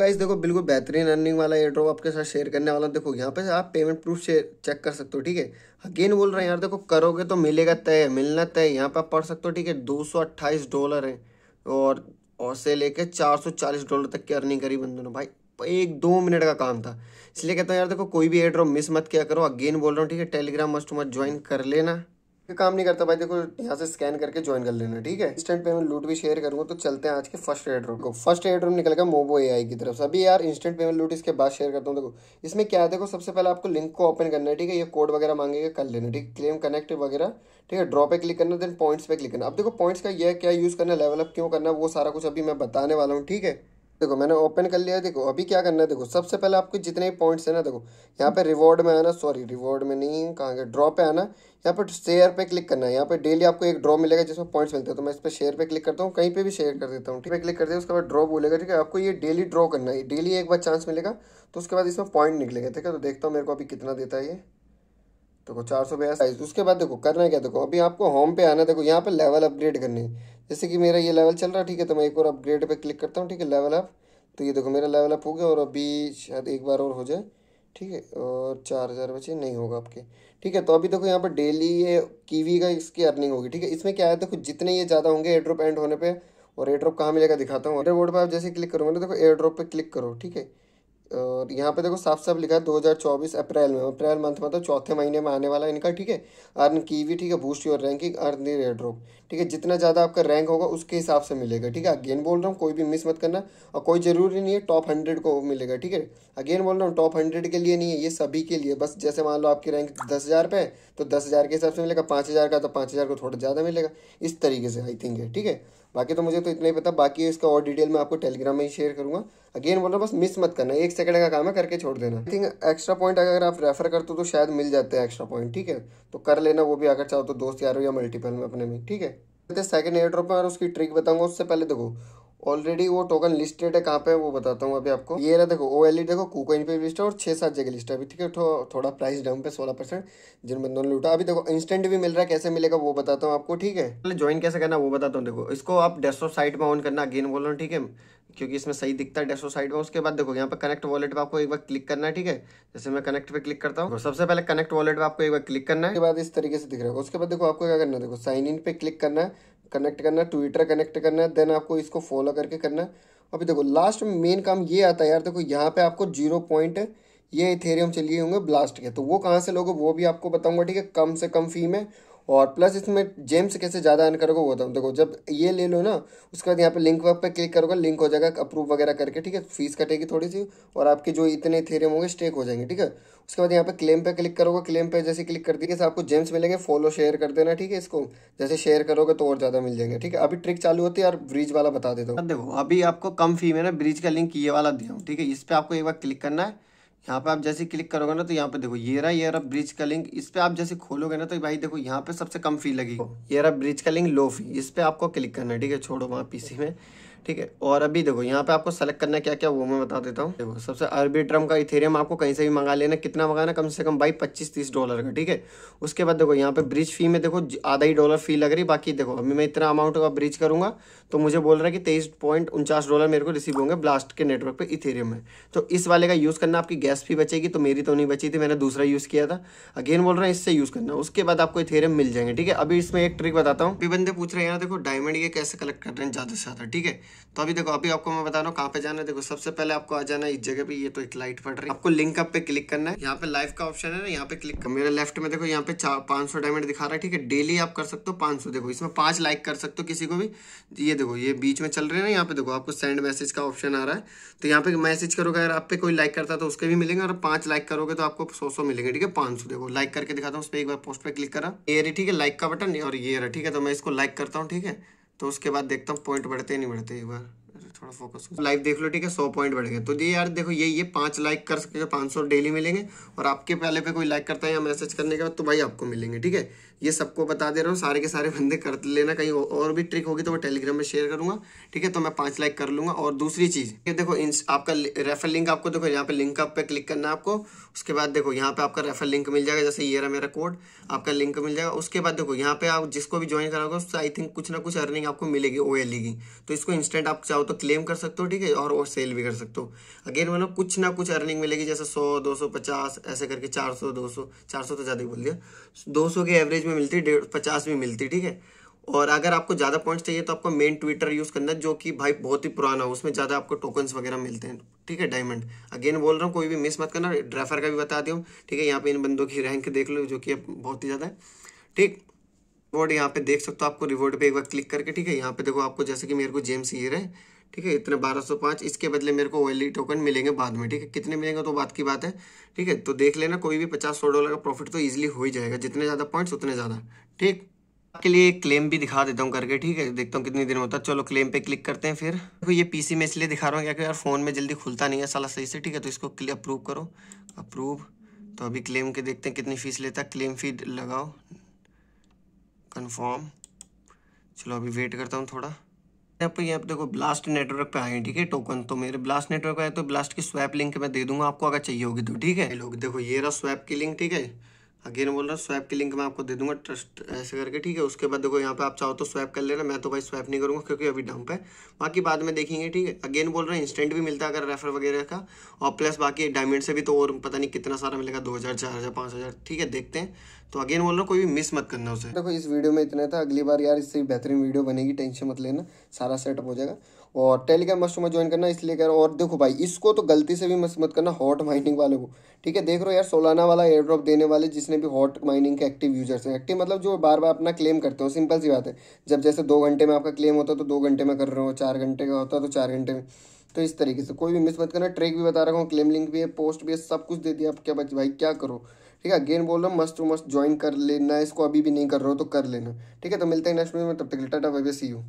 guys देखो बिल्कुल बेहतरीन अर्निंग वाला एयर ड्रॉप आपके साथ शेयर करने वाला देखो यहाँ पे आप पेमेंट प्रूफ शेयर चेक कर सकते हो ठीक है अगेन बोल रहे हैं यार देखो करोगे तो मिलेगा तय मिलना तय यहाँ पे आप पढ़ सकते हो ठीक है दो डॉलर है और और से लेकर 440 डॉलर तक की अर्निंग करी बंदों ने भाई एक दो मिनट का काम था इसलिए कहता हूँ यार देखो कोई भी एयर ड्रॉप मिस मत किया करो अगेन बोल रहा हूँ ठीक है टेलीग्राम मस्ट मत ज्वाइन कर लेना फिर काम नहीं करता भाई देखो यहाँ से स्कैन करके ज्वाइन कर लेना ठीक है इंस्टेंट पेमेंट लूट भी शेयर करूँगा तो चलते हैं आज के फर्स्ट रूम को फर्स्ट एड रूम गया मोबो ए की तरफ से अभी यार इंस्टेंट पेमेंट लूट इसके बाद शेयर करता हूँ देखो इसमें क्या है देखो सबसे पहले आपको लिंक को ओपन करना है ठीक है ये कोड वगैरह मांगेगा कर लेना ठीक क्लेम कनेक्ट वगैरह ठीक है ड्रॉ पे क्लिक करना देन पॉइंट्स पे क्लिक करना अब देखो पॉइंट्स का यह क्या यूज़ करना लेवलअप क्यों करना वो सारा कुछ अभी मैं बताने वाला हूँ ठीक है देखो मैंने ओपन कर लिया देखो अभी क्या करना है देखो सबसे पहले आपको जितने भी पॉइंट्स है ना देखो यहाँ पे रिवॉर्ड में आना सॉरी रिवॉर्ड में नहीं कहाँ गया ड्रॉ पे आना यहाँ पे शेयर पे क्लिक करना है यहाँ पे डेली आपको एक ड्रॉ मिलेगा जिसमें पॉइंट्स मिलते हैं तो मैं इस पर शेयर पे क्लिक करता हूँ कहीं पर भी शेयर कर देता हूँ ठीक है क्लिक कर दिया उसके बाद ड्रॉ बोलेगा ठीक है आपको ये डेली ड्रॉ करना है डेली एक बार चांस मिलेगा तो उसके बाद इसमें पॉइंट निकलेगा ठीक है तो देखता हूँ मेरे को अभी कितना देता है ये देखो चार सौ बयास साइज उसके बाद देखो करना है क्या देखो अभी आपको होम पे आना देखो यहाँ पे लेवल अपग्रेड करनी है जैसे कि मेरा ये लेवल चल रहा है ठीक है तो मैं एक और अपग्रेड पे क्लिक करता हूँ ठीक है लेवल अप तो ये देखो मेरा लेवल अप हो गया और अभी शायद एक बार और हो जाए ठीक है और चार हज़ार बचे नहीं होगा आपके ठीक है तो अभी देखो यहाँ पर डेली ये कीवी का इसकी अर्निंग होगी ठीक है इसमें क्या है देखो जितने ये ज़्यादा होंगे एयर ड्रॉप एंड होने पर और एयर ड्रॉप कहाँ मिलेगा दिखाता हूँ अरे वोट पर आप जैसे क्लिक करोगे ना देखो एयर ड्रॉप पर क्लिक करो ठीक है और यहाँ पे देखो साफ साफ लिखा है 2024 अप्रैल में अप्रैल मंथ मतलब चौथे महीने में आने वाला है इनका ठीक है अर्न की भी ठीक है boost your ranking earn the red rock ठीक है जितना ज़्यादा आपका रैंक होगा उसके हिसाब से मिलेगा ठीक है अगेन बोल रहा हूँ कोई भी मिस मत करना और कोई ज़रूरी नहीं है टॉप हंड्रेड को मिलेगा ठीक है अगेन बोल रहा हूँ टॉप हंड्रेड के लिए नहीं है ये सभी के लिए बस जैसे मान लो आपकी रैंक दस हज़ार पे है तो दस हज़ार के हिसाब से मिलेगा पाँच हज़ार का तो पाँच हज़ार को थोड़ा ज़्यादा मिलेगा इस तरीके से आई थिंक है ठीक है बाकी तो मुझे तो इतना ही पता बाकी इसका और डिटेल मैं आपको टेलीग्राम में ही शेयर करूंगा अगेन बोल रहा बस मिस मत करना एक सेकंड का काम है करके छोड़ देना आई थिंक एक्स्ट्रा पॉइंट अगर आप रेफर करते हो तो शायद मिल जाते हैं एक्स्ट्रा पॉइंट ठीक है तो कर लेना वो भी अगर चाहो तो दोस्त यार हो या मल्टीपल में अपने में ठीक है सेकंड एयर ड्रॉप में और उसकी ट्रिक बताऊंगा उससे पहले देखो ऑलरेडी वो टोकन लिस्टेड है कहाँ पे वो बताता हूँ अभी आपको ये रहा देखो ओ एल ई देखो कुकोइन पे लिस्ट है और छः सात जगह लिस्ट है अभी ठीक है थो, थोड़ा प्राइस डाउन पे सोलह परसेंट जिन बंदों ने लूटा अभी देखो इंस्टेंट भी मिल रहा है कैसे मिलेगा वो बताता हूँ आपको ठीक है पहले ज्वाइन कैसे करना वो बताता हूँ देखो इसको आप डेस्टो साइट में ऑन करना अगेन बोल रहा ठीक है क्योंकि इसमें सही दिखता है डेस्टो साइड में उसके बाद देखो यहाँ पर कनेक्ट वॉलेट पर आपको एक बार क्लिक करना है ठीक है जैसे मैं कनेक्ट पे क्लिक करता हूँ तो सबसे पहले कनेक्ट वॉलेट पर आपको एक बार क्लिक करना है उसके बाद इस तरीके से दिख रहा है उसके बाद देखो आपको क्या करना है देखो साइन इन पे क्लिक करना है कनेक्ट करना ट्विटर कनेक्ट करना है देन आपको इसको फॉलो करके करना है अभी देखो लास्ट में मेन काम ये आता है यार देखो यहाँ पे आपको जीरो पॉइंट ये इथेरियम चलिए होंगे ब्लास्ट के तो वो कहाँ से लोगे वो भी आपको बताऊंगा ठीक है कम से कम फी में और प्लस इसमें जेम्स कैसे ज़्यादा अर्न करोगे वो बताऊँ तो, देखो जब ये ले लो ना उसके बाद यहाँ पे लिंक वर्क पे क्लिक करोगे लिंक हो जाएगा अप्रूव वगैरह करके ठीक है फीस कटेगी थोड़ी सी और आपके जो इतने थेरियम होंगे स्टेक हो जाएंगे ठीक है उसके बाद यहाँ पे क्लेम पे क्लिक करोगे क्लेम पे जैसे क्लिक कर दिए आपको जेम्स मिलेंगे फॉलो शेयर कर देना ठीक है इसको जैसे शेयर करोगे तो और ज़्यादा मिल जाएंगे ठीक है अभी ट्रिक चालू होती है यार ब्रिज वाला बता देता हूँ देखो अभी आपको कम फी में ना ब्रिज का लिंक ये वाला दिया हूँ ठीक है इस पर आपको एक बार क्लिक करना है यहाँ पे आप जैसे क्लिक करोगे ना तो यहाँ पे देखो ये रहा ये रहा ब्रिज का लिंक इस पे आप जैसे खोलोगे ना तो भाई देखो यहाँ पे सबसे कम फी लगी ये रहा ब्रिज का लिंक लो फी इस पे आपको क्लिक करना है ठीक है छोड़ो वहाँ पीसी में ठीक है और अभी देखो यहाँ पे आपको सेलेक्ट करना क्या क्या वो मैं बता देता हूँ देखो सबसे अर्बिट्रम का इथेरियम आपको कहीं से भी मंगा लेना कितना मंगाना कम से कम भाई पच्चीस तीस डॉलर का ठीक है उसके बाद देखो यहाँ पे ब्रिज फी में देखो आधा ही डॉलर फी लग रही बाकी देखो अभी मैं इतना अमाउंट का ब्रिज करूँगा तो मुझे बोल रहा है कि तेईस पॉइंट उनचास डॉलर मेरे को रिसीव होंगे ब्लास्ट के नेटवर्क पर इथेरियम में तो इस वाले का यूज़ करना आपकी गैस फी बचेगी तो मेरी तो नहीं बची थी मैंने दूसरा यूज़ किया था अगेन बोल रहा है इससे यूज़ करना उसके बाद आपको इथेरियम मिल जाएंगे ठीक है अभी इसमें एक ट्रिक बताता हूँ भी बंदे पूछ रहे हैं यहाँ देखो डायमंड ये कैसे कलेक्ट कर रहे हैं ज़्यादा से ज़्यादा ठीक है तो अभी देखो अभी आपको मैं बता रहा हूँ कहाँ पे जाना है देखो सबसे पहले आपको आ जाना है इस जगह पे ये तो एक लाइट पड़ रही है आपको लिंक अप पे क्लिक करना है यहाँ पे लाइव का ऑप्शन है ना यहाँ पे क्लिक कर मेरे लेफ्ट में देखो यहाँ पे पांच सौ डायमंड दिखा रहा है ठीक है डेली आप कर सकते हो पांच सौ देखो इसमें पांच लाइक कर सकते हो किसी को भी ये देखो ये बीच में चल रहे हैं ना यहाँ पे देखो आपको सेंड मैसेज का ऑप्शन आ रहा है तो यहाँ पे मैसेज करोगे अगर आप पे कोई लाइक करता है तो उसके भी मिलेंगे और पांच लाइक करोगे तो आपको सौ सौ मिलेंगे ठीक है पांच सौ देखो लाइक करके दिखाता हूँ उस पर एक बार पोस्ट पे क्लिक करा ये ठीक है लाइक का बटन और ये रहा ठीक है तो मैं इसको लाइक करता हूँ ठीक है तो उसके बाद देखता हूँ पॉइंट बढ़ते नहीं बढ़ते एक बार थोड़ा फोकस हो लाइव देख लो ठीक है सौ पॉइंट बढ़ गए तो ये यार देखो ये ये पाँच लाइक कर सके पाँच सौ डेली मिलेंगे और आपके पहले पे कोई लाइक करता है या मैसेज करने के बाद तो भाई आपको मिलेंगे ठीक है ये सबको बता दे रहा हूँ सारे के सारे बंदे कर लेना कहीं और भी ट्रिक होगी तो मैं टेलीग्राम में शेयर करूंगा ठीक है तो मैं पाँच लाइक कर लूँगा और दूसरी चीज़ ये देखो आपका रेफर लिंक आपको देखो यहाँ पे लिंक अप पे क्लिक करना है आपको उसके बाद देखो यहाँ पे आपका रेफर लिंक मिल जाएगा जैसे ये रहा मेरा कोड आपका लिंक मिल जाएगा उसके बाद देखो यहाँ पे आप जिसको भी ज्वाइन कराओगे उससे आई थिंक कुछ ना कुछ अर्निंग आपको मिलेगी ओ e की तो इसको इंस्टेंट आप चाहो तो क्लिक क्लेम कर सकते हो ठीक है और और सेल भी कर सकते हो अगेन मतलब कुछ ना कुछ अर्निंग मिलेगी जैसे सौ दो सौ पचास ऐसे करके चार सौ दो सौ चार सौ तो ज़्यादा ही बोल दिया दो सौ के एवरेज में मिलती डेढ़ पचास में मिलती ठीक है और अगर आपको ज़्यादा पॉइंट्स चाहिए तो आपको मेन ट्विटर यूज़ करना जो कि भाई बहुत ही पुराना हो उसमें ज़्यादा आपको टोकन्स वगैरह मिलते हैं ठीक है डायमंड अगेन बोल रहा हूँ कोई भी मिस मत करना ड्राइफर का भी बता दूँ ठीक है यहाँ पे इन बंदों की रैंक देख लो जो कि बहुत ही ज़्यादा है ठीक रिवॉर्ड यहाँ पे देख सकते हो आपको रिवॉर्ड पे एक बार क्लिक करके ठीक है यहाँ पे देखो आपको जैसे कि मेरे को जेम्स ये रहे ठीक है इतने 1205 इसके बदले मेरे को ओएलई टोकन e मिलेंगे बाद में ठीक है कितने मिलेंगे तो बात की बात है ठीक है तो देख लेना कोई भी पचास सौ डॉलर का प्रॉफिट तो ईजिली हो ही जाएगा जितने ज़्यादा पॉइंट्स उतने ज़्यादा ठीक आपके लिए एक क्लेम भी दिखा देता हूँ करके ठीक है देखता हूँ कितनी देर होता है चलो क्लेम पे क्लिक करते हैं फिर देखो ये पी में इसलिए दिखा रहा हूँ क्या यार फ़ोन में जल्दी खुलता नहीं है सला सही से ठीक है तो इसको अप्रूव करो अप्रूव तो अभी क्लेम के देखते हैं कितनी फ़ीस लेता है क्लेम फ़ी लगाओ कन्फर्म चलो अभी वेट करता हूँ थोड़ा यहाँ पर यहाँ पे देखो ब्लास्ट नेटवर्क पे आए ठीक है टोकन तो मेरे ब्लास्ट नेटवर्क पे आए तो ब्लास्ट की स्वैप लिंक मैं दे दूंगा आपको अगर चाहिए होगी तो ठीक है लोग देखो ये रहा स्वैप की लिंक ठीक है अगेन बोल रहा स्वैप की लिंक मैं आपको दे दूंगा ट्रस्ट ऐसे करके ठीक है उसके बाद देखो यहाँ पे आप चाहो तो स्वैप कर लेना मैं तो भाई स्वैप नहीं करूँगा क्योंकि अभी डंप है बाकी बाद में देखेंगे ठीक है अगेन बोल रहा हूँ इंस्टेंट भी मिलता है अगर रेफर वगैरह का और प्लस बाकी डायमंड से भी तो और पता नहीं कितना सारा मिलेगा दो हज़ार चार हज़ार पाँच हज़ार ठीक है देखते हैं तो अगेन बोल रहा हूँ कोई भी मिस मत करना उसे देखो इस वीडियो में इतना था अगली बार यार इससे बेहतरीन वीडियो बनेगी टेंशन मत लेना सारा सेटअप हो जाएगा और टेलीग्राम में ज्वाइन करना इसलिए कर और देखो भाई इसको तो गलती से भी मत मत करना हॉट माइनिंग वाले को ठीक है देख रहे हो यार सोलाना वाला एयर ड्रॉप देने वाले जिसने भी हॉट माइनिंग के एक्टिव यूजर्स हैं एक्टिव मतलब जो बार बार अपना क्लेम करते हो सिंपल सी बात है जब जैसे दो घंटे में आपका क्लेम होता है तो दो घंटे में कर रहे हो चार घंटे का होता है तो चार घंटे में तो इस तरीके से कोई भी मिस मत करना ट्रेक भी बता रहा हूँ क्लेम लिंक भी है पोस्ट भी है सब कुछ दे दिया आप क्या बच भाई क्या करो ठीक है अगेन बोल रहा हूँ मस्ट टू मस्ट ज्वाइन कर लेना इसको अभी भी नहीं कर रहा हो तो कर लेना ठीक है तो मिलते हैं नेक्स्ट वीडियो में तब तक टाटा बाय सी यू